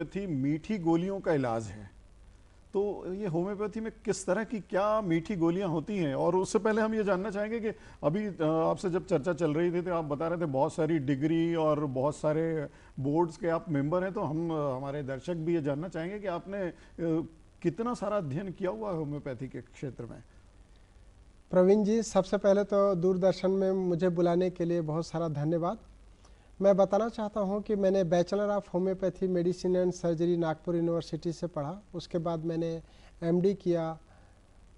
Homeopathy मीठी गोलियों का इलाज है तो ये होम्योपैथी में किस तरह की क्या मीठी गोलियां होती हैं और उससे पहले हम ये जानना चाहेंगे कि अभी आपसे जब चर्चा चल रही थी तो आप बता रहे थे बहुत सारी डिग्री और बहुत सारे बोर्ड्स के आप मेंबर हैं तो हम हमारे दर्शक भी ये जानना चाहेंगे कि आपने कितना सारा अध्ययन किया हुआ है होम्योपैथी के क्षेत्र में प्रवीण जी सबसे पहले तो दूरदर्शन में मुझे बुलाने के लिए बहुत सारा धन्यवाद मैं बताना चाहता हूं कि मैंने bachelor of homeopathy medicine and surgery Nagpur university से पढ़ा उसके बाद मैंने एमडी किया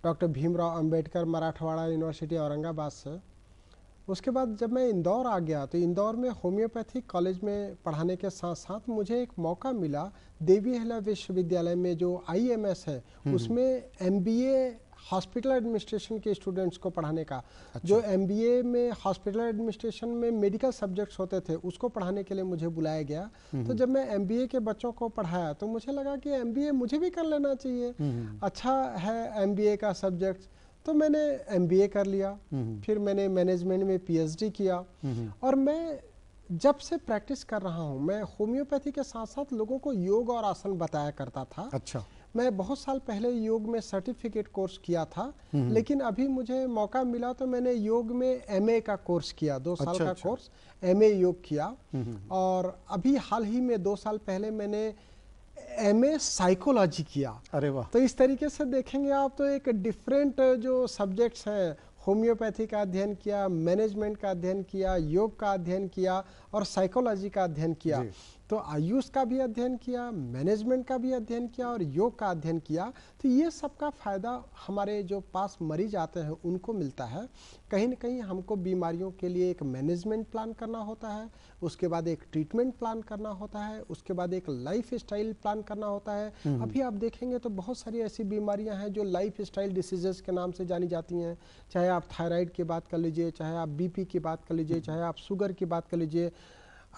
डॉक्टर भीमराव अंबेडकर मराठवाड़ा यूनिवर्सिटी औरंगाबाद से उसके बाद जब मैं इंदौर आ गया तो इंदौर में होम्योपैथी कॉलेज में पढ़ाने के साथ साथ मुझे एक मौका मिला देवी अहला विश्वविद्यालय में जो आईएमएस है हम्म, हम्म। उसमें एमबीए हॉस्पिटल एडमिनिस्ट्रेशन के स्टूडेंट्स को पढ़ाने का अच्छा। जो एमबीए में हॉस्पिटल एडमिनिस्ट्रेशन में मेडिकल सब्जेक्ट्स होते थे उसको पढ़ाने के लिए मुझे बुलाया गया हम्म। तो जब मैं एमबीए के बच्चों को पढ़ाया तो मुझे लगा कि एमबीए मुझे भी कर लेना चाहिए हम्म। अच्छा है एमबीए का सब्जेक्ट तो मैंने एम कर लिया हम्म। फिर मैंने मैनेजमेंट में पी किया और मैं जब से प्रैक्टिस कर रहा हूँ मैं होम्योपैथी के साथ साथ लोगों को योग और आसन बताया करता था अच्छा मैं बहुत साल पहले योग में सर्टिफिकेट कोर्स किया था हम्म। लेकिन अभी मुझे मौका मिला तो मैंने योग में एमए का कोर्स किया दो साल अच्छा, का अच्छा। कोर्स एमए योग किया हम्म, हम्म। और अभी हाल ही में दो साल पहले मैंने एम ए साइकोलॉजी किया अरे वाह तो इस तरीके से देखेंगे आप तो एक डिफरेंट जो सब्जेक्ट्स हैं होम्योपैथी का अध्ययन किया मैनेजमेंट का अध्ययन किया योग का अध्ययन किया और साइकोलॉजी का अध्ययन किया तो आयुष का भी अध्ययन किया मैनेजमेंट का भी अध्ययन किया और योग का अध्ययन किया तो ये सब का फ़ायदा हमारे जो पास मरीज आते हैं उनको मिलता है कहीं ना कहीं हमको बीमारियों के लिए एक मैनेजमेंट प्लान करना होता है उसके बाद एक ट्रीटमेंट प्लान करना होता है उसके बाद एक लाइफ स्टाइल प्लान करना होता है हम्म। अभी आप देखेंगे तो बहुत सारी ऐसी बीमारियां हैं जो लाइफ स्टाइल डिसीजेस के नाम से जानी जाती हैं चाहे आप थायराइड की बात कर लीजिए चाहे आप बीपी की बात कर लीजिए हम्म। चाहे आप शुगर की बात कर लीजिए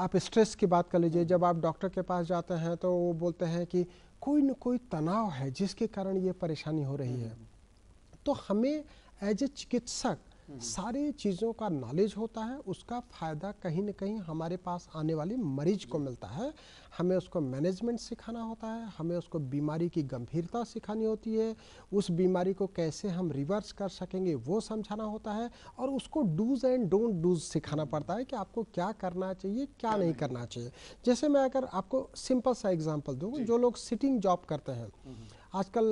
आप स्ट्रेस की बात कर लीजिए जब आप डॉक्टर के पास जाते हैं तो वो बोलते हैं कि कोई न कोई तनाव है जिसके कारण ये परेशानी हो रही है हम्म। तो हमें एज ए चिकित्सक सारी चीज़ों का नॉलेज होता है उसका फ़ायदा कहीं ना कहीं हमारे पास आने वाले मरीज को मिलता है हमें उसको मैनेजमेंट सिखाना होता है हमें उसको बीमारी की गंभीरता सिखानी होती है उस बीमारी को कैसे हम रिवर्स कर सकेंगे वो समझाना होता है और उसको डूज एंड डोंट डूज सिखाना पड़ता है कि आपको क्या करना चाहिए क्या नहीं करना चाहिए जैसे मैं अगर आपको सिंपल सा एग्जाम्पल दूँ जो लोग सिटिंग जॉब करते हैं हम्म, हम्म। आजकल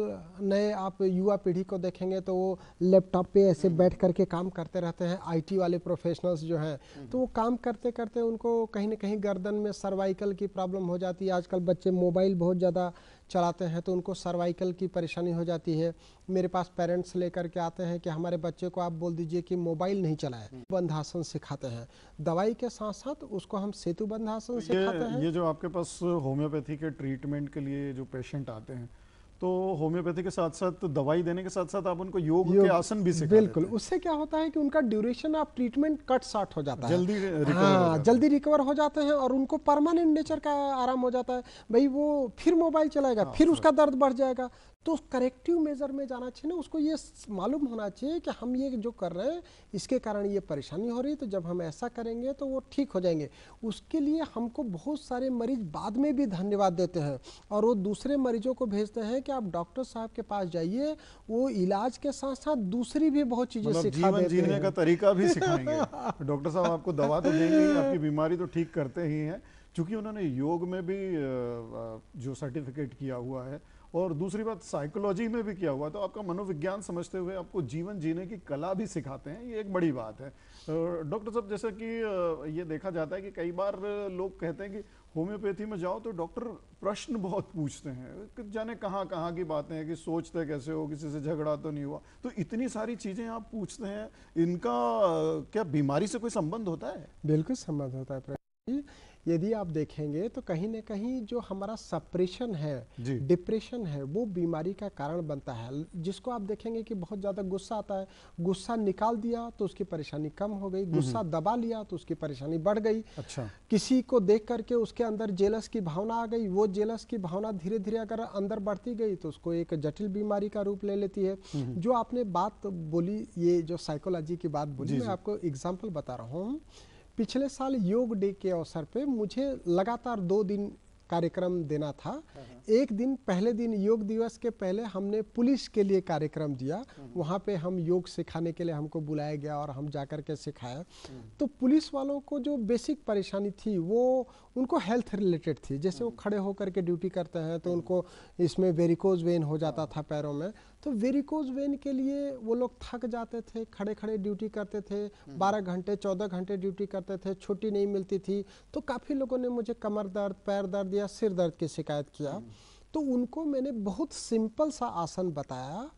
नए आप युवा पीढ़ी को देखेंगे तो वो लैपटॉप पे ऐसे हम्म। बैठ करके काम करते रहते हैं आईटी वाले प्रोफेशनल्स जो हैं हम्म। तो वो काम करते करते उनको कहीं ना कहीं गर्दन में सर्वाइकल की प्रॉब्लम हो जाती है आजकल बच्चे मोबाइल बहुत ज़्यादा चलाते हैं तो उनको सर्वाइकल की परेशानी हो जाती है मेरे पास पेरेंट्स लेकर के आते हैं कि हमारे बच्चे को आप बोल दीजिए कि मोबाइल नहीं चलाए हम्म। बंधासन सिखाते हैं दवाई के साथ साथ उसको हम सेतु बंधासन सिखाते हैं ये जो आपके पास होम्योपैथी के ट्रीटमेंट के लिए जो पेशेंट आते हैं तो होम्योपैथी के साथ साथ तो दवाई देने के साथ साथ आप उनको योग, योग के आसन भी सिखा बिल्कुल उससे क्या होता है कि उनका duration of treatment cut short हो जाता जल्दी है जल्दी हाँ जल्दी रिकवर हो जाते हैं और उनको परमानेंट नेचर का आराम हो जाता है भाई वो फिर मोबाइल चलाएगा हाँ, फिर हाँ। उसका दर्द बढ़ जाएगा तो करेक्टिव मेज़र में जाना चाहिए ना उसको ये मालूम होना चाहिए कि हम ये जो कर रहे हैं इसके कारण ये परेशानी हो रही है तो जब हम ऐसा करेंगे तो वो ठीक हो जाएंगे उसके लिए हमको बहुत सारे मरीज बाद में भी धन्यवाद देते हैं और वो दूसरे मरीजों को भेजते हैं कि आप डॉक्टर साहब के पास जाइए वो इलाज के साथ साथ दूसरी भी बहुत चीज़ें मतलब सिखा जीवन जीने का तरीका भी सिखाएंगे डॉक्टर साहब आपको दवा तो देंगे आपकी बीमारी तो ठीक करते ही हैं चूँकि उन्होंने योग में भी जो सर्टिफिकेट किया हुआ है और दूसरी बात साइकोलॉजी में भी किया हुआ तो आपका मनोविज्ञान समझते हुए आपको जीवन जीने की कला भी सिखाते हैं ये एक बड़ी बात है डॉक्टर साहब जैसे कि ये देखा जाता है कि कई बार लोग कहते हैं कि होम्योपैथी में जाओ तो डॉक्टर प्रश्न बहुत पूछते हैं जाने कहाँ कहाँ की बातें हैं कि सोचते कैसे हो किसी से झगड़ा तो नहीं हुआ तो इतनी सारी चीज़ें आप पूछते हैं इनका क्या बीमारी से कोई संबंध होता है बिल्कुल संबंध होता है यदि आप देखेंगे तो कहीं ना कहीं जो हमारा सप्रेशन है डिप्रेशन है वो बीमारी का कारण बनता है जिसको आप देखेंगे कि बहुत ज़्यादा गुस्सा आता है गुस्सा निकाल दिया तो उसकी परेशानी कम हो गई हम्म, गुस्सा हम्म। दबा लिया तो उसकी परेशानी बढ़ गई अच्छा किसी को देख करके उसके अंदर जेलस की भावना आ गई वो जेलस की भावना धीरे धीरे अगर अंदर बढ़ती गई तो उसको एक जटिल बीमारी का रूप ले लेती है हम्म, जो आपने बात बोली ये जो साइकोलॉजी की बात बोली मैं आपको एग्जाम्पल बता रहा हूँ पिछले साल योग डे के अवसर पे मुझे लगातार दो दिन कार्यक्रम देना था हाँ, हाँ। एक दिन पहले दिन योग दिवस के पहले हमने पुलिस के लिए कार्यक्रम दिया हाँ, वहाँ पे हम योग सिखाने के लिए हमको बुलाया गया और हम जाकर के सिखाया तो पुलिस वालों को जो बेसिक परेशानी थी वो उनको हेल्थ रिलेटेड थी जैसे वो hmm. खड़े होकर के ड्यूटी करते हैं तो उनको इसमें वेरिकोज वेन हो जाता था पैरों में तो वेरिकोज वेन के लिए वो लोग थक जाते थे खड़े खड़े ड्यूटी करते थे hmm. बारह घंटे चौदह घंटे ड्यूटी करते थे छुट्टी नहीं मिलती थी तो काफ़ी लोगों ने मुझे कमर दर्द पैर दर्द या सिर दर्द की शिकायत किया hmm. तो उनको मैंने बहुत सिंपल सा आसन बताया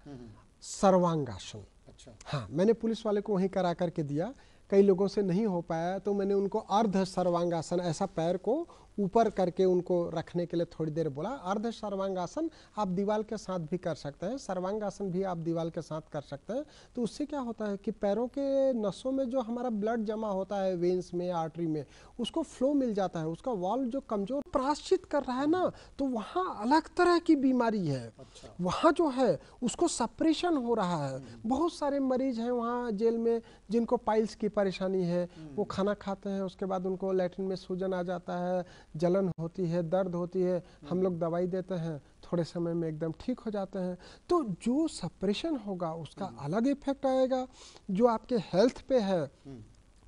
सर्वांगासन अच्छा हाँ मैंने पुलिस वाले को वहीं करा करके दिया कई लोगों से नहीं हो पाया तो मैंने उनको अर्ध सर्वांगासन ऐसा पैर को ऊपर करके उनको रखने के लिए थोड़ी देर बोला अर्ध सर्वांगासन आप दीवाल के साथ भी कर सकते हैं सर्वांगासन भी आप दीवाल के साथ कर सकते हैं तो उससे क्या होता है कि पैरों के नसों में जो हमारा ब्लड जमा होता है वेंस में आर्टरी में उसको फ्लो मिल जाता है उसका वॉल्व जो कमजोर प्राश्चित कर रहा है ना तो वहाँ अलग तरह की बीमारी है अच्छा। वहाँ जो है उसको सप्रेशन हो रहा है हम्म। बहुत सारे मरीज हैं वहाँ जेल में जिनको पाइल्स की परेशानी है हम्म। वो खाना खाते हैं उसके बाद उनको लेटरिन में सूजन आ जाता है जलन होती है दर्द होती है हम्म। हम लोग दवाई देते हैं थोड़े समय में एकदम ठीक हो जाते हैं तो जो सप्रेशन होगा उसका हम्म। अलग इफेक्ट आएगा जो आपके हेल्थ पे है हम्म।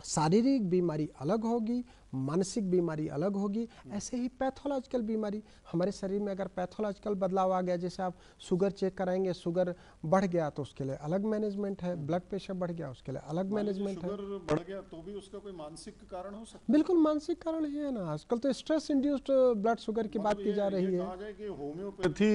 शारीरिक बीमारी अलग होगी मानसिक बीमारी अलग होगी ऐसे ही पैथोलॉजिकल बीमारी हमारे शरीर में अगर पैथोलॉजिकल बदलाव आ गया जैसे आप शुगर चेक कराएंगे शुगर बढ़ गया तो उसके लिए अलग मैनेजमेंट है ब्लड प्रेशर बढ़ गया उसके लिए अलग मैनेजमेंट है बढ़ गया तो भी उसका कोई मानसिक कारण हो सकता बिल्कुल मानसिक कारण है ना आजकल तो स्ट्रेस इंड्यूस्ड ब्लड शुगर की मतलब बात की जा रही है होम्योपैथी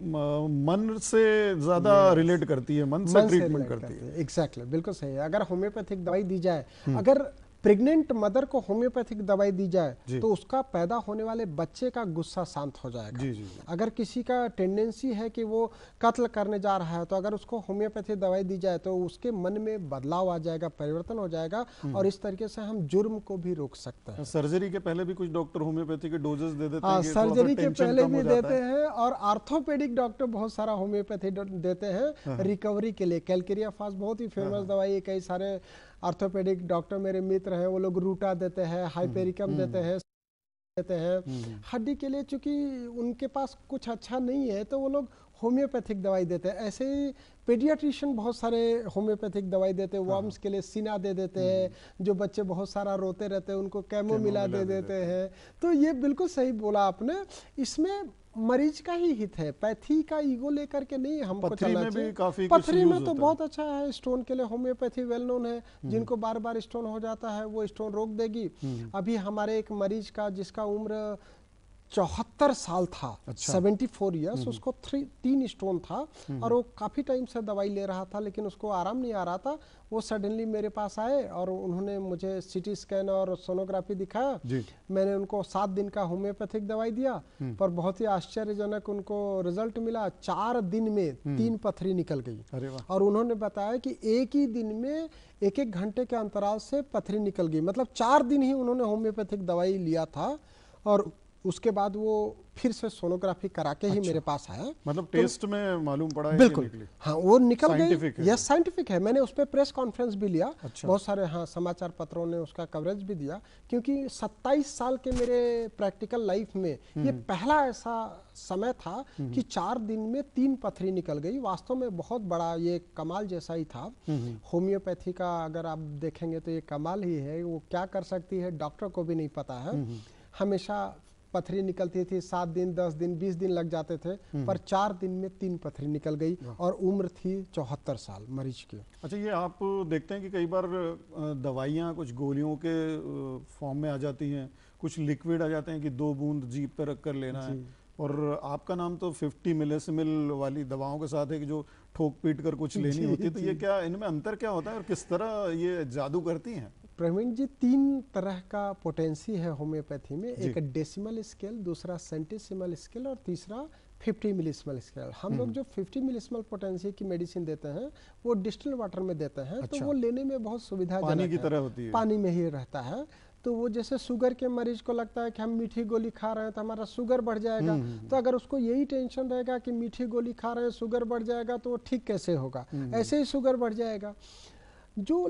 मन से ज्यादा रिलेट करती है मन से ट्रीटमेंट करती है एग्जैक्टली exactly, बिल्कुल सही है अगर होम्योपैथिक दवाई दी जाए हम्म। अगर प्रेग्नेंट मदर को होम्योपैथिक दवाई दी जाए तो उसका पैदा होने वाले बच्चे का गुस्सा शांत हो जाएगा जी, जी, अगर किसी का टेंडेंसी है कि वो कत्ल करने जा रहा है तो अगर उसको होम्योपैथिक दवाई दी जाए तो उसके मन में बदलाव आ जाएगा परिवर्तन हो जाएगा हम्म। और इस तरीके से हम जुर्म को भी रोक सकते हैं सर्जरी के पहले भी कुछ डॉक्टर होम्योपैथी के डोजेस दे देते हाँ, हैं सर्जरी के पहले भी देते हैं और आर्थोपेडिक डॉक्टर बहुत सारा होम्योपैथी देते हैं रिकवरी के लिए कैलकेरिया फास्ट बहुत ही फेमस हाँ, हाँ। दवाई है कई सारे आर्थोपेडिक डॉक्टर मेरे मित्र हैं वो लोग रूटा देते हैं हाइपेरिकम हम्म, हम्म। देते हैं देते हैं हम्म। हड्डी के लिए चूंकि उनके पास कुछ अच्छा नहीं है तो वो लोग होम्योपैथिक दवाई देते हैं ऐसे ही पेडियाट्रिशियन बहुत सारे होम्योपैथिक दवाई देते हैं वर्म्स हाँ। के लिए सीना दे देते हैं जो बच्चे बहुत सारा रोते रहते हैं उनको कैमो मिला दे देते हैं तो ये बिल्कुल सही बोला आपने इसमें मरीज का ही हित है पैथी का ईगो लेकर के नहीं हमको पथरी में भी काफी पथरी में तो बहुत अच्छा है स्टोन के लिए होम्योपैथी वेल नोन है हम्म। जिनको बार बार स्टोन हो जाता है वो स्टोन रोक देगी हम्म। अभी हमारे एक मरीज का जिसका उम्र चौहत्तर साल था सेवेंटी फोर ईयर्स उसको थ्री तीन स्टोन था हम्म। और वो काफ़ी टाइम से दवाई ले रहा था लेकिन उसको आराम नहीं आ रहा था वो सडनली मेरे पास आए और उन्होंने मुझे सिटी स्कैन और सोनोग्राफी दिखाया मैंने उनको सात दिन का होम्योपैथिक दवाई दिया हम्म। पर बहुत ही आश्चर्यजनक उनको रिजल्ट मिला चार दिन में हम्म। तीन पथरी निकल गई और उन्होंने बताया कि एक ही दिन में एक एक घंटे के अंतराल से पथरी निकल गई मतलब चार दिन ही उन्होंने होम्योपैथिक दवाई लिया था और उसके बाद वो फिर से सोनोग्राफी करा के अच्छा। ही मेरे पास आए मतलब तो टेस्ट में मालूम पड़ा बिल्कुल हाँ वो निकल गई यस साइंटिफिक है मैंने उस पर प्रेस कॉन्फ्रेंस भी लिया अच्छा। बहुत सारे हाँ समाचार पत्रों ने उसका कवरेज भी दिया क्योंकि 27 साल के मेरे प्रैक्टिकल लाइफ में ये हम्म। पहला ऐसा समय था हम्म। कि चार दिन में तीन पथरी निकल गई वास्तव में बहुत बड़ा ये कमाल जैसा ही था हम्म, होम्योपैथी का अगर आप देखेंगे तो ये कमाल ही है वो क्या कर सकती है डॉक्टर को भी नहीं पता है हमेशा पथरी निकलती थी सात दिन दस दिन बीस दिन लग जाते थे हम्म। पर चार दिन में तीन पथरी निकल गई और उम्र थी चौहत्तर साल मरीज की अच्छा ये आप देखते हैं कि कई बार दवाइयाँ कुछ गोलियों के फॉर्म में आ जाती हैं कुछ लिक्विड आ जाते हैं कि दो बूंद जीप पे रख कर लेना है और आपका नाम तो 50 मिलेसिमिल वाली दवाओं के साथ है कि जो ठोक पीट कर कुछ लेनी होती है तो ये क्या इनमें अंतर क्या होता है और किस तरह ये जादू करती हैं प्रवीण जी तीन तरह का पोटेंसी है होम्योपैथी में एक डेसिमल स्केल दूसरा सेंटिसिमल स्केल और तीसरा 50 मिलीस्मल स्केल हम लोग हम्म। जो 50 मिलीस्मल पोटेंसी की मेडिसिन देते हैं वो डिस्टल वाटर में देते हैं तो अच्छा। तो वो लेने में बहुत सुविधा पानी की तरह होती है पानी में ही रहता है तो वो जैसे शुगर के मरीज को लगता है कि हम मीठी गोली खा रहे हैं तो हमारा शुगर बढ़ जाएगा हम्म, हम्म, तो अगर उसको यही टेंशन रहेगा कि मीठी गोली खा रहे हैं शुगर बढ़ जाएगा तो वो ठीक कैसे होगा ऐसे ही शुगर बढ़ जाएगा जो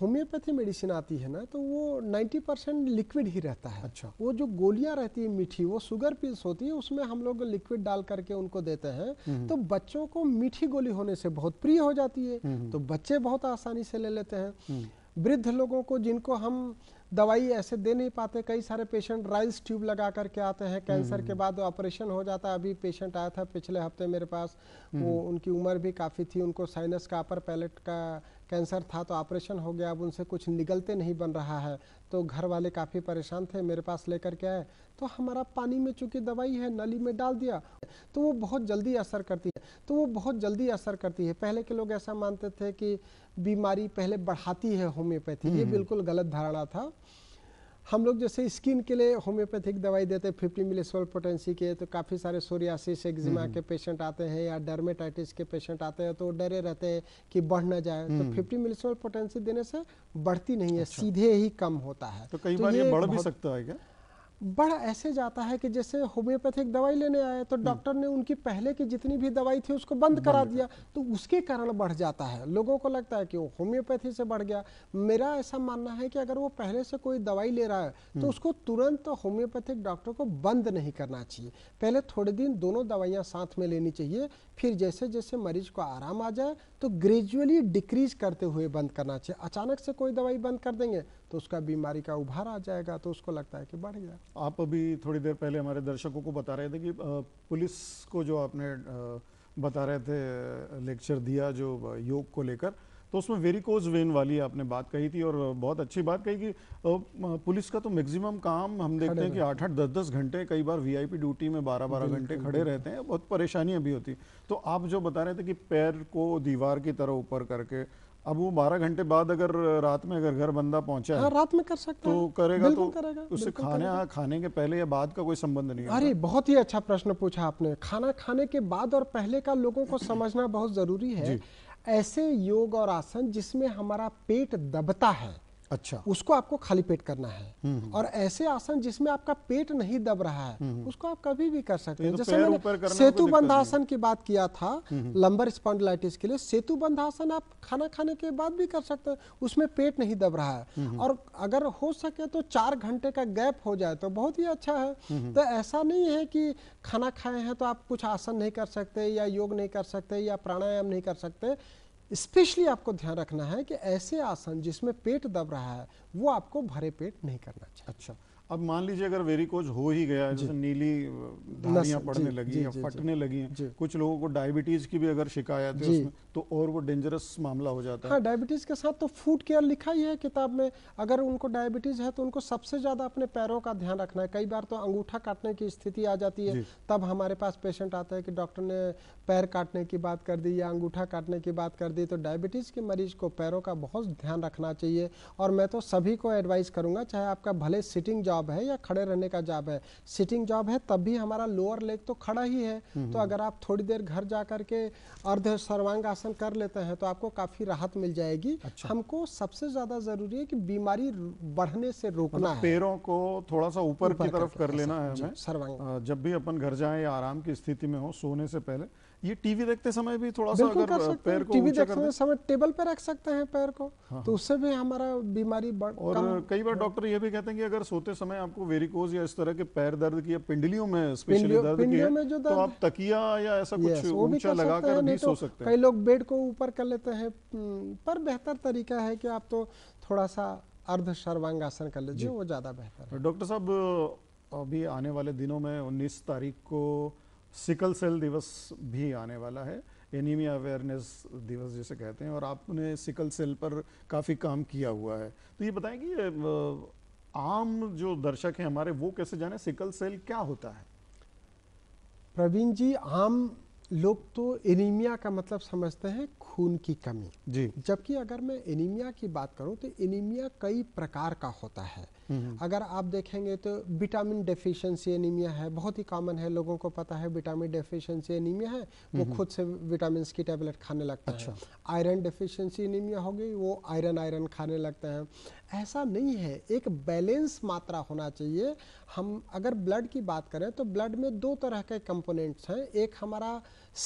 होम्योपैथी मेडिसिन आती है ना तो वो 90 परसेंट लिक्विड ही रहता है अच्छा वो जो गोलियां रहती है मीठी वो शुगर पिल्स होती है उसमें हम लोग लिक्विड डाल करके उनको देते हैं हम्म, हम्म। तो बच्चों को मीठी गोली होने से बहुत प्रिय हो जाती है हम्म, तो बच्चे बहुत आसानी से ले लेते हैं वृद्ध लोगों को जिनको हम दवाई ऐसे दे नहीं पाते कई सारे पेशेंट राइस ट्यूब लगा करके आते हैं कैंसर के बाद ऑपरेशन हो जाता है अभी पेशेंट आया था पिछले हफ्ते मेरे पास वो उनकी उम्र भी काफ़ी थी उनको साइनस का अपर पैलेट का कैंसर था तो ऑपरेशन हो गया अब उनसे कुछ निगलते नहीं बन रहा है तो घर वाले काफ़ी परेशान थे मेरे पास लेकर के आए तो हमारा पानी में चूँकि दवाई है नली में डाल दिया तो वो बहुत जल्दी असर करती है तो वो बहुत जल्दी असर करती है पहले के लोग ऐसा मानते थे कि बीमारी पहले बढ़ाती है होम्योपैथी ये हम्म। बिल्कुल गलत धारणा था हम लोग जैसे स्किन के लिए होम्योपैथिक दवाई देते हैं फिफ्टी मिली सोल पोटेंसी के तो काफ़ी सारे सोरियासिस एक्जिमा हम्म, के पेशेंट हम्म। आते हैं या डर्मेटाइटिस के पेशेंट आते हैं तो वो डरे रहते हैं कि बढ़ ना जाए तो फिफ्टी मिली सोल पोटेंसी देने से बढ़ती नहीं है अच्छा। सीधे ही कम होता है तो कई तो बार ये बढ़ भी सकता है क्या बढ़ ऐसे जाता है कि जैसे होम्योपैथिक दवाई लेने आए तो हम्म। डॉक्टर ने उनकी पहले की जितनी भी दवाई थी उसको बंद करा दिया तो उसके कारण बढ़ जाता है लोगों को लगता है कि वो होम्योपैथी से बढ़ गया मेरा ऐसा मानना है कि अगर वो पहले से कोई दवाई ले रहा है तो हम्म। उसको तुरंत होम्योपैथिक डॉक्टर को बंद नहीं करना चाहिए पहले थोड़े दिन दोनों दवाइयाँ साथ में लेनी चाहिए फिर जैसे जैसे मरीज को आराम आ जाए तो ग्रेजुअली डिक्रीज करते हुए बंद करना चाहिए अचानक से कोई दवाई बंद कर देंगे तो उसका बीमारी का उभार आ जाएगा तो उसको लगता है कि बढ़ गया आप अभी थोड़ी देर पहले हमारे दर्शकों को बता रहे थे कि पुलिस को जो आपने बता रहे थे लेक्चर दिया जो योग को लेकर तो उसमें वेरिकोज वेन वाली आपने बात कही थी और बहुत अच्छी बात कही कि पुलिस का तो मैक्सिमम काम हम देखते हैं कि आठ आठ दस दस घंटे कई बार वीआईपी ड्यूटी में बारह बारह घंटे खड़े रहते हैं बहुत परेशानियां भी होती तो आप जो बता रहे थे कि पैर को दीवार की तरह ऊपर करके अब वो बारह घंटे बाद अगर रात में अगर घर बंदा पहुंचा है, हाँ, रात में कर सकता तो करेगा तो करेगा उससे खाने करेगा। हाँ, खाने के पहले या बाद का कोई संबंध नहीं अरे बहुत ही अच्छा प्रश्न पूछा आपने खाना खाने के बाद और पहले का लोगों को समझना बहुत जरूरी है ऐसे योग और आसन जिसमें हमारा पेट दबता है अच्छा उसको आपको खाली पेट करना है हम्म, हम्म। और ऐसे आसन जिसमें आपका पेट नहीं दब रहा है हम्म, उसको आप कभी भी कर सकते तो हैं तो जैसे मैंने सेतु बंधासन की बात किया था लंबर स्पॉन्डलाइटिस के लिए सेतु बंधासन आप खाना खाने के बाद भी कर सकते हैं उसमें पेट नहीं दब रहा है और अगर हो सके तो चार घंटे का गैप हो जाए तो बहुत ही अच्छा है तो ऐसा नहीं है कि खाना खाए हैं तो आप कुछ आसन नहीं कर सकते या योग नहीं कर सकते या प्राणायाम नहीं कर सकते स्पेशली आपको ध्यान रखना है कि ऐसे आसन जिसमें पेट दब रहा है वो आपको भरे पेट नहीं करना चाहिए अच्छा अब मान लीजिए अगर वेरिकोज हो ही गया जैसे नीली धारियां पड़ने लगी हैं फटने लगी हैं कुछ लोगों को डायबिटीज की भी अगर शिकायत है उसमें तो और वो डेंजरस मामला हो जाता है हाँ डायबिटीज के साथ तो फूड केयर लिखा ही है किताब में अगर उनको डायबिटीज है तो उनको सबसे ज्यादा अपने पैरों का ध्यान रखना है कई बार तो अंगूठा काटने की स्थिति आ जाती है तब हमारे पास पेशेंट आता है कि डॉक्टर ने पैर काटने की बात कर दी या अंगूठा काटने की बात कर दी तो डायबिटीज के मरीज को पैरों का बहुत ध्यान रखना चाहिए और मैं तो सभी को एडवाइस करूंगा चाहे आपका भले सिटिंग जॉब जॉब है या खड़े रहने का जॉब है सिटिंग जॉब है तब भी हमारा लोअर लेग तो खड़ा ही है हम्म, तो हम्म। अगर आप थोड़ी देर घर जा करके अर्ध सर्वांग आसन कर लेते हैं तो आपको काफ़ी राहत मिल जाएगी अच्छा। हमको सबसे ज़्यादा ज़रूरी है कि बीमारी बढ़ने से रोकना मतलब है पैरों को थोड़ा सा ऊपर की तरफ कर लेना है सर्वांग जब भी अपन घर जाए या आराम की स्थिति में हो सोने से पहले ये टीवी देखते समय भी थोड़ा सा अगर पैर को टीवी देखते समय टेबल पे रख सकते हैं पैर को हाँ। तो उससे भी हमारा बीमारी बढ़ और कम, कई बार डॉक्टर ये भी कहते हैं कि अगर सोते समय आपको वेरिकोज या इस तरह के पैर दर्द की या पिंडलियों में स्पेशली दर्द की है तो आप तकिया या ऐसा कुछ ऊंचा लगा कर भी तो सो सकते हैं कई लोग बेड को ऊपर कर लेते हैं हम्म, पर बेहतर तरीका है कि आप तो थोड़ा सा अर्ध सर्वांगासन कर लीजिए वो ज़्यादा बेहतर डॉक्टर साहब अभी आने वाले दिनों में उन्नीस तारीख को सिकल सेल दिवस भी आने वाला है एनीमिया अवेयरनेस दिवस जिसे कहते हैं और आपने सिकल सेल पर काफ़ी काम किया हुआ है तो ये बताएं कि आम जो दर्शक हैं हमारे वो कैसे जाने सिकल सेल क्या होता है प्रवीण जी आम लोग तो एनीमिया का मतलब समझते हैं खून की कमी जी जबकि अगर मैं एनीमिया की बात करूं तो एनीमिया कई प्रकार का होता है हम्म। अगर आप देखेंगे तो विटामिन डेफिशिएंसी एनीमिया है बहुत ही कॉमन है लोगों को पता है विटामिन डेफिशिएंसी एनीमिया है वो हम्म। खुद से विटामिन की टेबलेट खाने लगता अच्छा। है आयरन डेफिशिएंसी एनीमिया हो गई वो आयरन आयरन खाने लगते हैं ऐसा नहीं है एक बैलेंस मात्रा होना चाहिए हम अगर ब्लड की बात करें तो ब्लड में दो तरह के कंपोनेंट्स हैं एक हमारा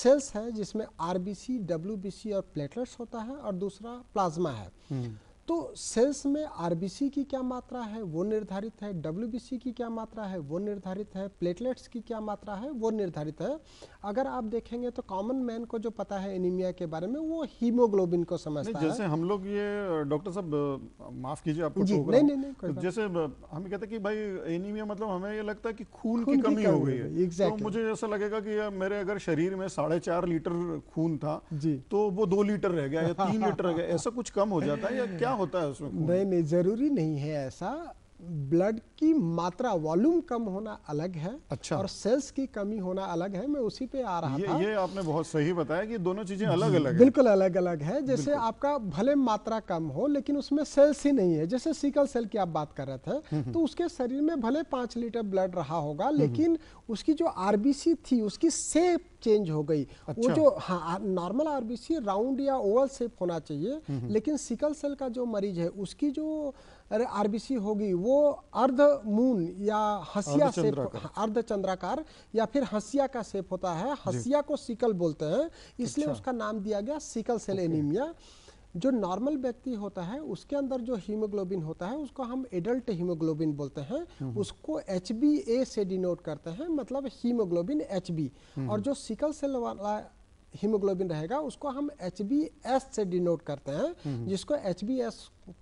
सेल्स है जिसमें आरबीसी डब्ल्यूबीसी और प्लेटलेट्स होता है और दूसरा प्लाज्मा है हम्म। तो सेल्स में आरबीसी की क्या मात्रा है वो निर्धारित है डब्ल्यूबीसी की क्या मात्रा है वो निर्धारित है प्लेटलेट्स की क्या मात्रा है वो निर्धारित है अगर आप देखेंगे तो कॉमन मैन को जो पता है एनीमिया के बारे में वो हीमोग्लोबिन को समझता है जैसे हम लोग ये डॉक्टर साहब माफ कीजिए आपको जी, नहीं, नहीं, नहीं, कोई जैसे हम कहते हैं कि भाई एनीमिया मतलब हमें ये लगता है कि खून की कमी हो गई है एग्जैक्ट तो मुझे ऐसा लगेगा कि मेरे अगर शरीर में साढ़े चार लीटर खून था तो वो दो लीटर रह गया या तीन लीटर रह गया ऐसा कुछ कम हो जाता है या क्या होता है उसमें नहीं नहीं ज़रूरी नहीं है ऐसा ब्लड की मात्रा वॉल्यूम कम होना अलग है अच्छा और सेल्स की कमी होना अलग है मैं उसी पे आ रहा ये, था ये आपने बहुत सही बताया कि दोनों चीजें अलग अलग बिल्कुल अलग अलग है जैसे आपका भले मात्रा कम हो लेकिन उसमें सेल्स ही नहीं है जैसे सिकल सेल की आप बात कर रहे थे हम्म, हम्म। तो उसके शरीर में भले पांच लीटर ब्लड रहा होगा हम्म, लेकिन उसकी जो आरबीसी थी उसकी सेप चेंज हो गई अच्छा। वो जो हाँ नॉर्मल आरबीसी राउंड या ओवल सेप होना चाहिए लेकिन सिकल सेल का जो मरीज है उसकी जो आरबीसी होगी वो अर्ध मून या हसिया से अर्ध चंद्राकार या फिर हसिया का सेप होता है हसिया को सिकल बोलते हैं इसलिए अच्छा। उसका नाम दिया गया सिकल सेल एनीमिया जो नॉर्मल व्यक्ति होता है उसके अंदर जो हीमोग्लोबिन होता है उसको हम एडल्ट हीमोग्लोबिन बोलते हैं हम्म, हम्म। उसको एच से डिनोट करते हैं मतलब हीमोग्लोबिन एच हम्म, और जो सिकल सेल वाला हीमोग्लोबिन रहेगा उसको हम एच से डिनोट करते हैं हम्म। जिसको एच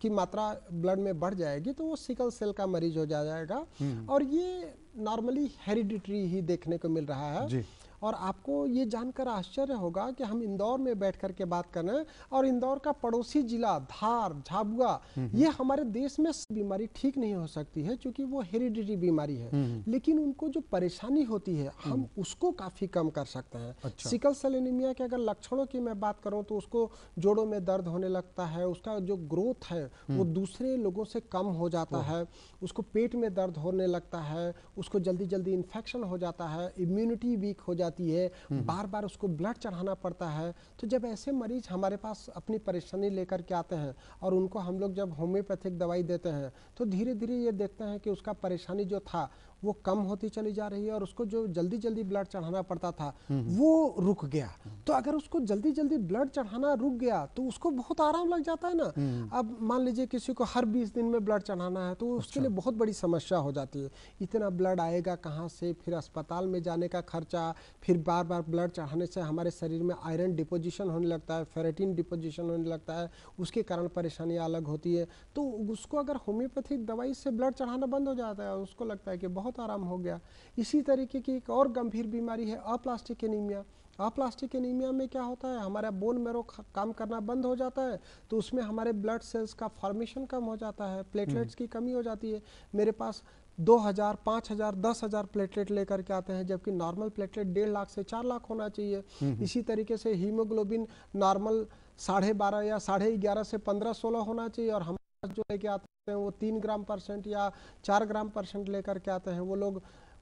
की मात्रा ब्लड में बढ़ जाएगी तो वो सिकल सेल का मरीज हो जाएगा हम्म। और ये नॉर्मली हेरिडिटरी ही देखने को मिल रहा है और आपको ये जानकर आश्चर्य होगा कि हम इंदौर में बैठ कर के बात कर रहे हैं और इंदौर का पड़ोसी जिला धार झाबुआ ये हमारे देश में बीमारी ठीक नहीं हो सकती है क्योंकि वो हेरिडिटी बीमारी है लेकिन उनको जो परेशानी होती है हम हम्म। उसको काफी कम कर सकते हैं अच्छा। सिकल सेल एनीमिया के अगर लक्षणों की मैं बात करूँ तो उसको जोड़ों में दर्द होने लगता है उसका जो ग्रोथ है वो हम्म। दूसरे लोगों से कम हो जाता है उसको पेट में दर्द होने लगता है उसको जल्दी जल्दी इन्फेक्शन हो जाता है इम्यूनिटी वीक हो जाती जाती है हम्म। बार बार उसको ब्लड चढ़ाना पड़ता है तो जब ऐसे मरीज हमारे पास अपनी परेशानी लेकर के आते हैं और उनको हम लोग जब होम्योपैथिक दवाई देते हैं तो धीरे धीरे ये देखते हैं कि उसका परेशानी जो था वो कम होती चली जा रही है और उसको जो जल्दी जल्दी ब्लड चढ़ाना पड़ता था हम्म, हम्म। वो रुक गया तो अगर उसको जल्दी जल्दी ब्लड चढ़ाना रुक गया तो उसको बहुत आराम लग जाता है ना हम्म। अब मान लीजिए किसी को हर बीस दिन में ब्लड चढ़ाना है तो उसके अच्छा। लिए बहुत बड़ी समस्या हो जाती है इतना ब्लड आएगा कहाँ से फिर अस्पताल में जाने का खर्चा फिर बार बार ब्लड चढ़ाने से हमारे शरीर में आयरन डिपोजिशन होने लगता है फेरेटिन डिपोजिशन होने लगता है उसके कारण परेशानी अलग होती है तो उसको अगर होम्योपैथिक दवाई से ब्लड चढ़ाना बंद हो जाता है उसको लगता है कि बहुत बहुत आराम हो गया इसी तरीके की एक और गंभीर बीमारी है अप्लास्टिक एनीमिया अप्लास्टिक एनीमिया में क्या होता है हमारा बोन मेरो काम करना बंद हो जाता है तो उसमें हमारे ब्लड सेल्स का फॉर्मेशन कम हो जाता है प्लेटलेट्स हम्म। की कमी हो जाती है मेरे पास दो हज़ार पाँच हज़ार दस हज़ार प्लेटलेट लेकर के आते हैं जबकि नॉर्मल प्लेटलेट डेढ़ लाख से चार लाख होना चाहिए हम्म, हम्म। इसी तरीके से हीमोग्लोबिन नॉर्मल साढ़े बारह या साढ़े ग्यारह से पंद्रह सोलह होना चाहिए और हमारे जो लेके आते हैं वो तीन ग्राम परसेंट या चार ग्राम परसेंट लेकर के आते हैं वो लोग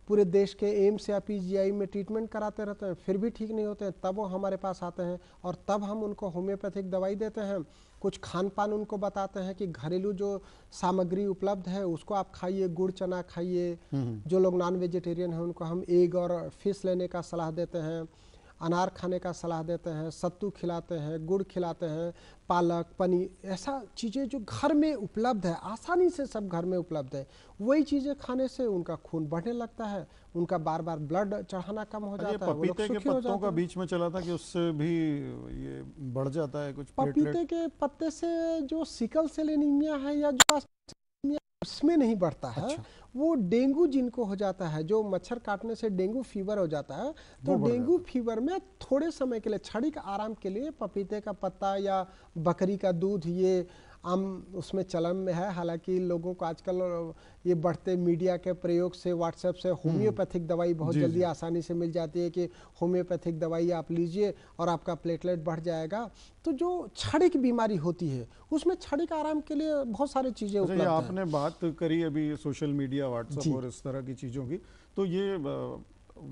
पूरे देश के एम्स या पीजीआई में ट्रीटमेंट कराते रहते हैं फिर भी ठीक नहीं होते हैं तब वो हमारे पास आते हैं और तब हम उनको होम्योपैथिक दवाई देते हैं कुछ खान पान उनको बताते हैं कि घरेलू जो सामग्री उपलब्ध है उसको आप खाइए गुड़ चना खाइए हम्म, हम्म। जो लोग नॉन वेजिटेरियन हैं उनको हम एग और फिश लेने का सलाह देते हैं अनार खाने का सलाह देते हैं सत्तू खिलाते हैं गुड़ खिलाते हैं पालक पनीर ऐसा चीज़ें जो घर में उपलब्ध है आसानी से सब घर में उपलब्ध है वही चीज़ें खाने से उनका खून बढ़ने लगता है उनका बार बार ब्लड चढ़ाना कम हो जाता है पपीते के पत्तों का बीच में चला था कि उससे भी ये बढ़ जाता है कुछ पपीते के पत्ते से जो सिकल सेल एनीमिया है या जो उसमें नहीं बढ़ता है अच्छा। वो डेंगू जिनको हो जाता है जो मच्छर काटने से डेंगू फीवर हो जाता है तो डेंगू फीवर में थोड़े समय के लिए छड़ी के आराम के लिए पपीते का पत्ता या बकरी का दूध ये आम उसमें चलन में है हालांकि लोगों को आजकल ये बढ़ते मीडिया के प्रयोग से व्हाट्सएप से हम्म। होम्योपैथिक दवाई बहुत जी, जल्दी जी. आसानी से मिल जाती है कि होम्योपैथिक दवाई आप लीजिए और आपका प्लेटलेट बढ़ जाएगा तो जो छड़ी की बीमारी होती है उसमें छड़ी के आराम के लिए बहुत सारी चीज़ें अच्छा, उपलब्ध आपने बात करी अभी सोशल मीडिया व्हाट्सएप और इस तरह की चीज़ों की तो ये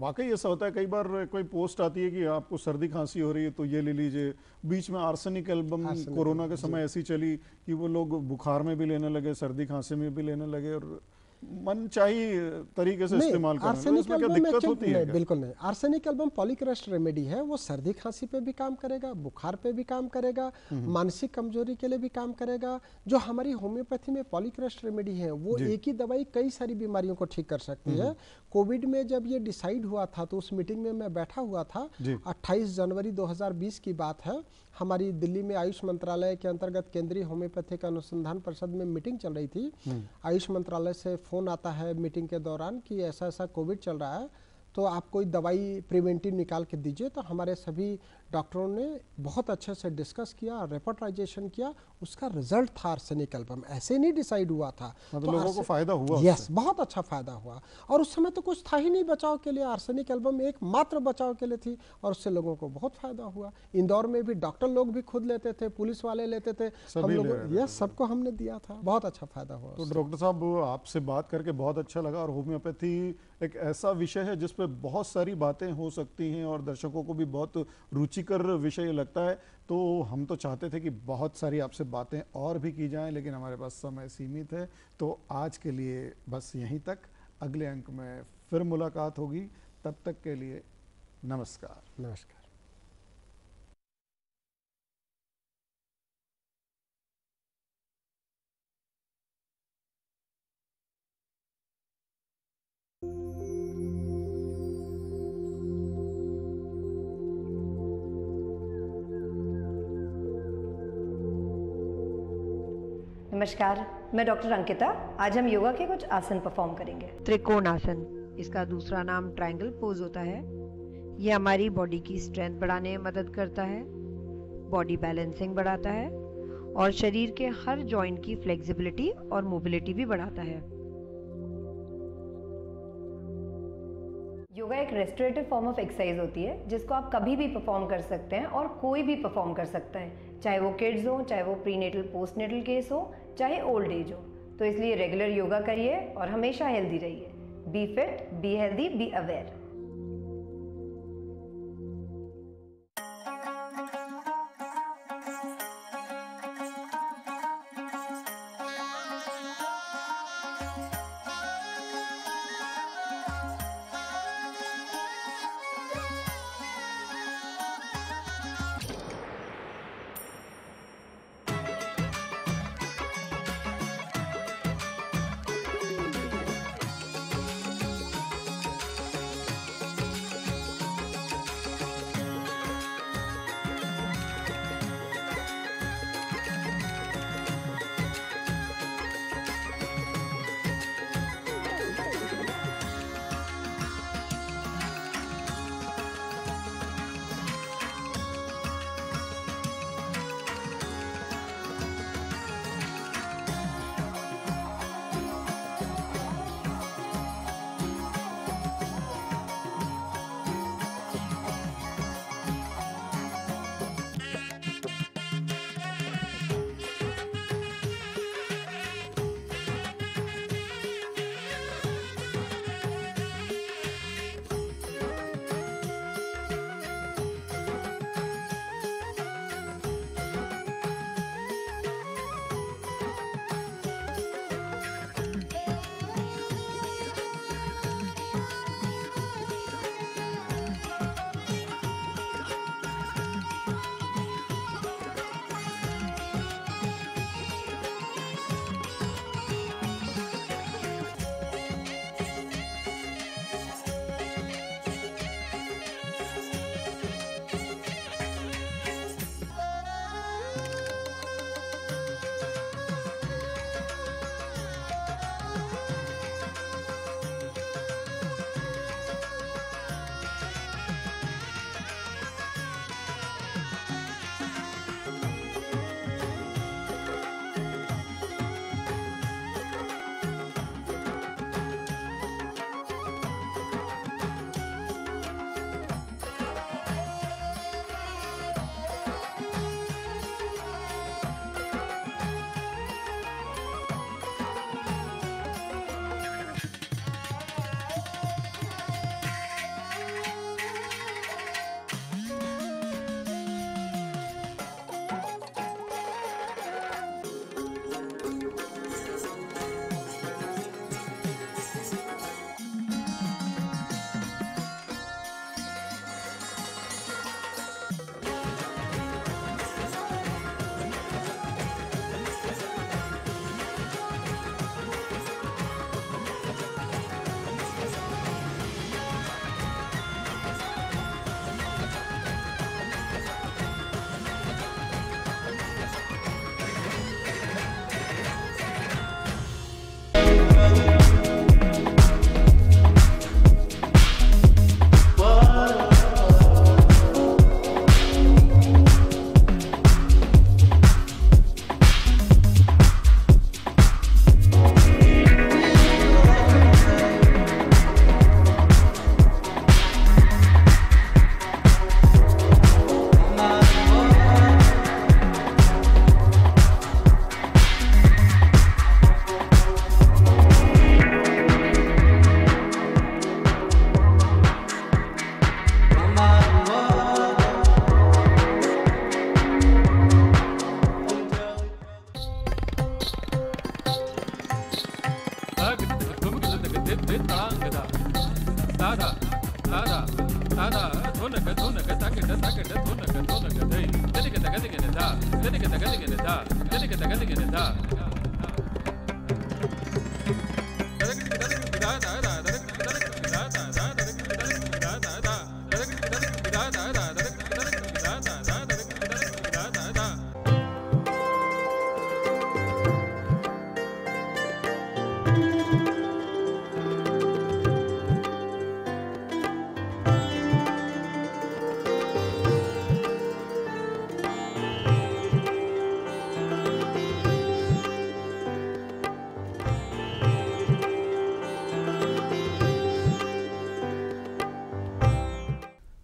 वाकई ऐसा होता है कई बार कोई पोस्ट आती है कि आपको सर्दी खांसी हो रही है तो ये ले लीजिए बीच में आर्सेनिक एल्बम कोरोना के समय ऐसी चली कि वो लोग बुखार में भी लेने लगे सर्दी खांसी में भी लेने लगे और मन चाहिए तरीके से इस्तेमाल करना आर्सेनिक इसमें दिक्कत होती है बिल्कुल नहीं आर्सेनिक एल्बम पॉलीक्रस्ट रेमेडी है वो सर्दी खांसी पे भी काम करेगा बुखार पे भी काम करेगा हम्म। मानसिक कमजोरी के लिए भी काम करेगा जो हमारी होम्योपैथी में पॉलीक्रस्ट रेमेडी है वो एक ही दवाई कई सारी बीमारियों को ठीक कर सकती है हम्म। कोविड में जब ये डिसाइड हुआ था तो उस मीटिंग में मैं बैठा हुआ था 28 जनवरी 2020 की बात है हमारी दिल्ली में आयुष मंत्रालय के अंतर्गत केंद्रीय होम्योपैथिक अनुसंधान परिषद में मीटिंग चल रही थी हम्म। आयुष मंत्रालय से फ़ोन आता है मीटिंग के दौरान कि ऐसा ऐसा कोविड चल रहा है तो आप कोई दवाई प्रिवेंटिव निकाल के दीजिए तो हमारे सभी डॉक्टरों ने बहुत अच्छे से डिस्कस किया रेपोटाइजेशन किया उसका रिजल्ट था आर्सेनिक एल्बम ऐसे नहीं डिसाइड हुआ था मतलब तो लोगों को फायदा हुआ यस बहुत अच्छा फायदा हुआ और उस समय तो कुछ था ही नहीं बचाव के लिए आर्सेनिक एल्बम एक मात्र बचाव के लिए थी और उससे लोगों को बहुत फायदा हुआ इंदौर में भी डॉक्टर लोग भी खुद लेते थे पुलिस वाले लेते थे हम लोग यस सबको हमने दिया था बहुत अच्छा फायदा हुआ तो डॉक्टर साहब आपसे बात करके बहुत अच्छा लगा और होम्योपैथी एक ऐसा विषय है जिस पर बहुत सारी बातें हो सकती हैं और दर्शकों को भी बहुत रुचिकर विषय लगता है तो हम तो चाहते थे कि बहुत सारी आपसे बातें और भी की जाएं लेकिन हमारे पास समय सीमित है तो आज के लिए बस यहीं तक अगले अंक में फिर मुलाकात होगी तब तक के लिए नमस्कार नमस्कार नमस्कार मैं डॉक्टर अंकिता आज हम योगा के कुछ आसन परफॉर्म करेंगे त्रिकोण आसन इसका दूसरा नाम ट्रायंगल पोज होता है यह हमारी बॉडी की स्ट्रेंथ बढ़ाने में मदद करता है बॉडी बैलेंसिंग बढ़ाता है और शरीर के हर जॉइंट की फ्लेक्सिबिलिटी और मोबिलिटी भी बढ़ाता है योगा एक रेस्टोरेटिव फॉर्म ऑफ एक्सरसाइज होती है जिसको आप कभी भी परफॉर्म कर सकते हैं और कोई भी परफॉर्म कर सकता है चाहे वो किड्स हो चाहे वो prenatal postnatal case हो चाहे ओल्ड एज हो तो इसलिए रेगुलर योगा करिए और हमेशा हेल्दी रहिए be fit be healthy be aware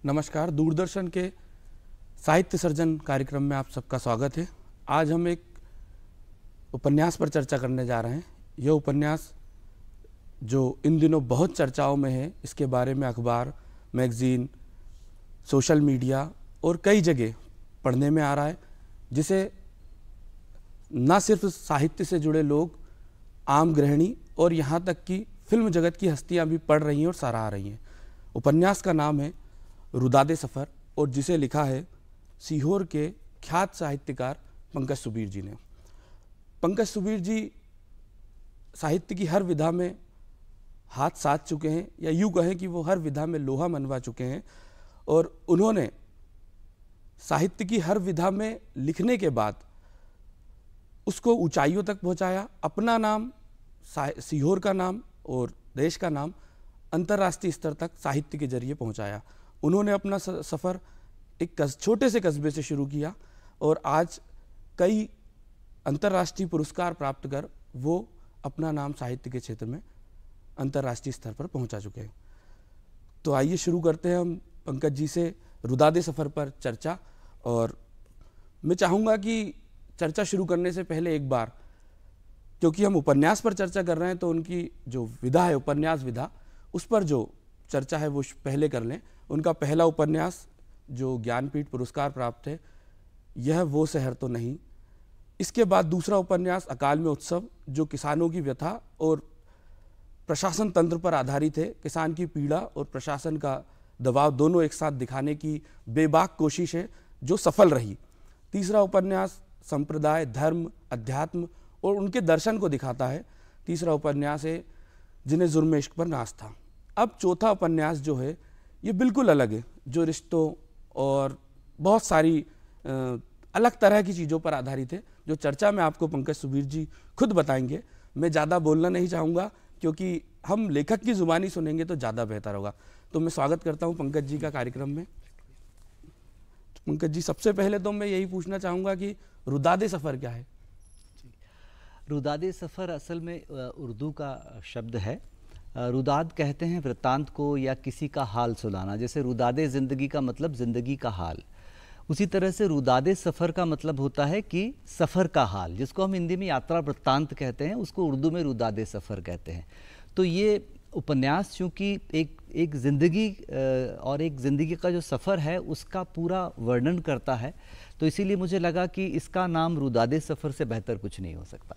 नमस्कार दूरदर्शन के साहित्य सर्जन कार्यक्रम में आप सबका स्वागत है आज हम एक उपन्यास पर चर्चा करने जा रहे हैं यह उपन्यास जो इन दिनों बहुत चर्चाओं में है इसके बारे में अखबार मैगज़ीन सोशल मीडिया और कई जगह पढ़ने में आ रहा है जिसे न सिर्फ साहित्य से जुड़े लोग आम गृहिणी और यहाँ तक कि फिल्म जगत की हस्तियाँ भी पढ़ रही हैं और सराह रही हैं उपन्यास का नाम है रुदादे सफ़र और जिसे लिखा है सीहोर के ख्यात साहित्यकार पंकज सुबीर जी ने पंकज सुबीर जी साहित्य की हर विधा में हाथ साध चुके हैं या यूँ कहें कि वो हर विधा में लोहा मनवा चुके हैं और उन्होंने साहित्य की हर विधा में लिखने के बाद उसको ऊंचाइयों तक पहुंचाया अपना नाम सीहोर का नाम और देश का नाम अंतर्राष्ट्रीय स्तर तक साहित्य के जरिए पहुंचाया उन्होंने अपना सफ़र एक छोटे से कस्बे से शुरू किया और आज कई अंतर्राष्ट्रीय पुरस्कार प्राप्त कर वो अपना नाम साहित्य के क्षेत्र में अंतर्राष्ट्रीय स्तर पर पहुंचा चुके हैं तो आइए शुरू करते हैं हम पंकज जी से रुदादे सफ़र पर चर्चा और मैं चाहूँगा कि चर्चा शुरू करने से पहले एक बार क्योंकि हम उपन्यास पर चर्चा कर रहे हैं तो उनकी जो विधा है उपन्यास विधा उस पर जो चर्चा है वो पहले कर लें उनका पहला उपन्यास जो ज्ञानपीठ पुरस्कार प्राप्त है यह वो शहर तो नहीं इसके बाद दूसरा उपन्यास अकाल में उत्सव जो किसानों की व्यथा और प्रशासन तंत्र पर आधारित है किसान की पीड़ा और प्रशासन का दबाव दोनों एक साथ दिखाने की बेबाक कोशिश है जो सफल रही तीसरा उपन्यास संप्रदाय धर्म अध्यात्म और उनके दर्शन को दिखाता है तीसरा उपन्यास है जिन्हें जुर्मेश इश्क पर नाश था अब चौथा उपन्यास जो है ये बिल्कुल अलग है जो रिश्तों और बहुत सारी अलग तरह की चीज़ों पर आधारित है जो चर्चा में आपको पंकज सुबीर जी खुद बताएंगे मैं ज़्यादा बोलना नहीं चाहूँगा क्योंकि हम लेखक की ज़ुबानी सुनेंगे तो ज़्यादा बेहतर होगा तो मैं स्वागत करता हूँ पंकज जी का कार्यक्रम में पंकज जी सबसे पहले तो मैं यही पूछना चाहूँगा कि रुदाद सफ़र क्या है रुदाद सफ़र असल में उर्दू का शब्द है रुदाद कहते हैं वृत्तांत को या किसी का हाल सुनाना जैसे रुदाद ज़िंदगी का मतलब ज़िंदगी का हाल उसी तरह से रुदाद सफ़र का मतलब होता है कि सफ़र का हाल जिसको हम हिंदी में यात्रा वृत्तांत कहते हैं उसको उर्दू में रुदाद सफ़र कहते हैं तो ये उपन्यास चूँकि एक एक ज़िंदगी और एक ज़िंदगी का जो सफ़र है उसका पूरा वर्णन करता है तो इसीलिए मुझे लगा कि इसका नाम रुदाद सफ़र से बेहतर कुछ नहीं हो सकता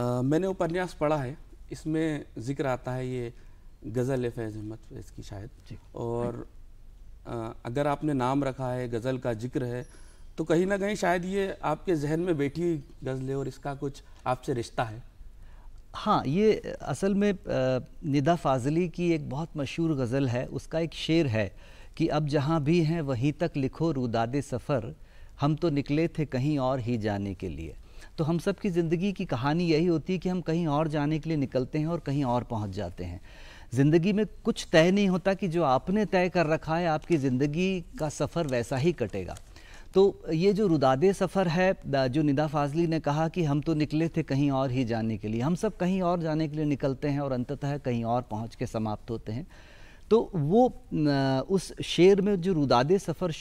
आ, मैंने उपन्यास पढ़ा है इसमें जिक्र आता है ये गज़ल फैज़ अहमद फैज़ की शायद और अगर आपने नाम रखा है गज़ल का जिक्र है तो कहीं ना कहीं शायद ये आपके जहन में बैठी हुई गज़ल है और इसका कुछ आपसे रिश्ता है हाँ ये असल में निदा फाजली की एक बहुत मशहूर गज़ल है उसका एक शेर है कि अब जहाँ भी हैं वहीं तक लिखो रुदाद सफ़र हम तो निकले थे कहीं और ही जाने के लिए तो हम सब की ज़िंदगी की कहानी यही होती है कि हम कहीं और जाने के लिए निकलते हैं और कहीं और पहुंच जाते हैं ज़िंदगी में कुछ तय नहीं होता कि जो आपने तय कर रखा है आपकी ज़िंदगी का सफ़र वैसा ही कटेगा तो ये जो रुदादे सफ़र है जो निदा फाजली ने कहा कि हम तो निकले थे कहीं और ही जाने के लिए हम सब कहीं और जाने के लिए निकलते हैं और अंततः कहीं और पहुँच के समाप्त होते हैं तो वो उस शेर में जो रुदादे सफ़र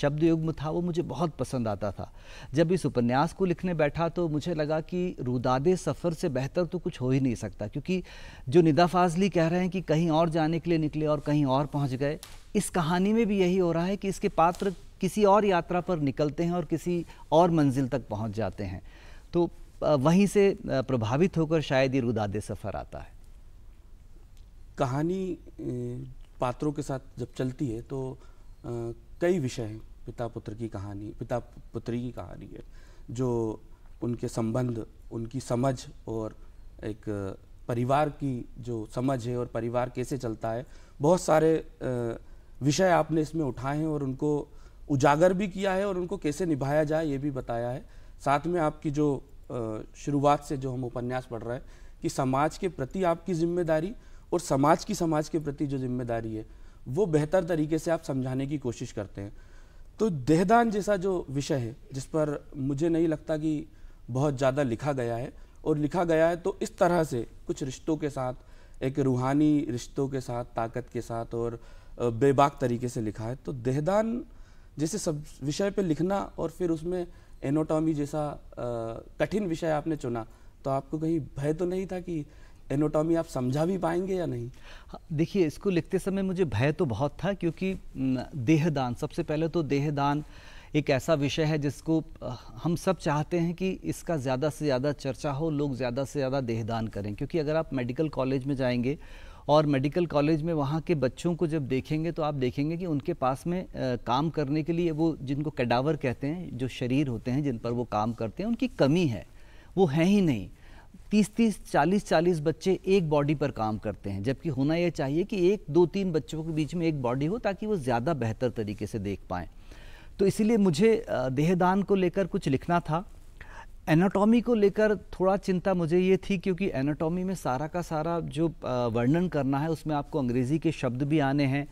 शब्द युग्म था वो मुझे बहुत पसंद आता था जब इस उपन्यास को लिखने बैठा तो मुझे लगा कि रुदादे सफ़र से बेहतर तो कुछ हो ही नहीं सकता क्योंकि जो निदा फाजली कह रहे हैं कि कहीं और जाने के लिए निकले और कहीं और पहुंच गए इस कहानी में भी यही हो रहा है कि इसके पात्र किसी और यात्रा पर निकलते हैं और किसी और मंजिल तक पहुँच जाते हैं तो वहीं से प्रभावित होकर शायद ये रुदादे सफ़र आता है कहानी पात्रों के साथ जब चलती है तो कई विषय हैं पिता पुत्र की कहानी पिता पुत्री की कहानी है जो उनके संबंध उनकी समझ और एक परिवार की जो समझ है और परिवार कैसे चलता है बहुत सारे विषय आपने इसमें उठाए हैं और उनको उजागर भी किया है और उनको कैसे निभाया जाए ये भी बताया है साथ में आपकी जो शुरुआत से जो हम उपन्यास पढ़ रहे हैं कि समाज के प्रति आपकी जिम्मेदारी और समाज की समाज के प्रति जो जिम्मेदारी है वो बेहतर तरीके से आप समझाने की कोशिश करते हैं तो देहदान जैसा जो विषय है जिस पर मुझे नहीं लगता कि बहुत ज़्यादा लिखा गया है और लिखा गया है तो इस तरह से कुछ रिश्तों के साथ एक रूहानी रिश्तों के साथ ताकत के साथ और बेबाक तरीके से लिखा है तो देहदान जैसे सब विषय पे लिखना और फिर उसमें एनोटॉमी जैसा कठिन विषय आपने चुना तो आपको कहीं भय तो नहीं था कि एनोटॉमी आप समझा भी पाएंगे या नहीं हाँ, देखिए इसको लिखते समय मुझे भय तो बहुत था क्योंकि देहदान सबसे पहले तो देहदान एक ऐसा विषय है जिसको हम सब चाहते हैं कि इसका ज़्यादा से ज़्यादा चर्चा हो लोग ज़्यादा से ज़्यादा देहदान करें क्योंकि अगर आप मेडिकल कॉलेज में जाएंगे और मेडिकल कॉलेज में वहाँ के बच्चों को जब देखेंगे तो आप देखेंगे कि उनके पास में आ, काम करने के लिए वो जिनको कैडावर कहते हैं जो शरीर होते हैं जिन पर वो काम करते हैं उनकी कमी है वो है ही नहीं तीस तीस चालीस चालीस बच्चे एक बॉडी पर काम करते हैं जबकि होना यह चाहिए कि एक दो तीन बच्चों के बीच में एक बॉडी हो ताकि वो ज़्यादा बेहतर तरीके से देख पाएँ तो इसीलिए मुझे देहदान को लेकर कुछ लिखना था एनाटॉमी को लेकर थोड़ा चिंता मुझे ये थी क्योंकि एनाटॉमी में सारा का सारा जो वर्णन करना है उसमें आपको अंग्रेज़ी के शब्द भी आने हैं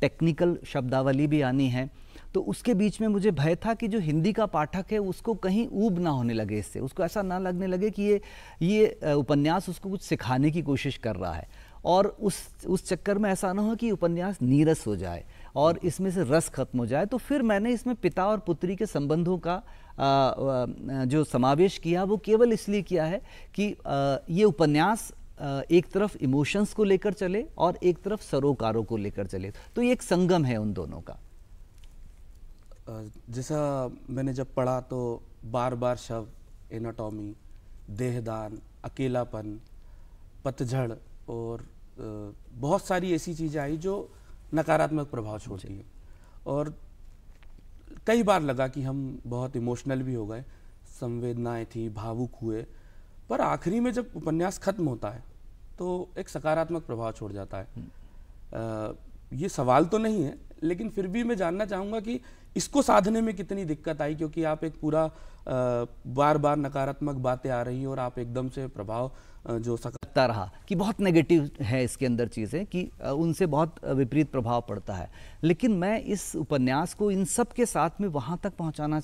टेक्निकल शब्दावली भी आनी है तो उसके बीच में मुझे भय था कि जो हिंदी का पाठक है उसको कहीं ऊब ना होने लगे इससे उसको ऐसा ना लगने लगे कि ये ये उपन्यास उसको कुछ सिखाने की कोशिश कर रहा है और उस उस चक्कर में ऐसा ना हो कि उपन्यास नीरस हो जाए और इसमें से रस खत्म हो जाए तो फिर मैंने इसमें पिता और पुत्री के संबंधों का जो समावेश किया वो केवल इसलिए किया है कि ये उपन्यास एक तरफ इमोशंस को लेकर चले और एक तरफ सरोकारों को लेकर चले तो ये एक संगम है उन दोनों का जैसा मैंने जब पढ़ा तो बार बार शव एनाटॉमी देहदान अकेलापन पतझड़ और बहुत सारी ऐसी चीज़ें आई जो नकारात्मक प्रभाव छोड़ती हैं और कई बार लगा कि हम बहुत इमोशनल भी हो गए संवेदनाएं थी भावुक हुए पर आखिरी में जब उपन्यास खत्म होता है तो एक सकारात्मक प्रभाव छोड़ जाता है आ, हम्म। ये सवाल तो नहीं है लेकिन फिर भी मैं जानना चाहूँगा कि इसको साधने में कितनी दिक्कत आई क्योंकि आप एक पूरा बार बार नकारात्मक बातें आ रही हैं और आप एकदम से प्रभाव जो सकता रहा कि बहुत नेगेटिव है इसके अंदर चीज़ें कि उनसे बहुत विपरीत प्रभाव पड़ता है लेकिन मैं इस उपन्यास को इन सब के साथ में वहाँ तक पहुँचाना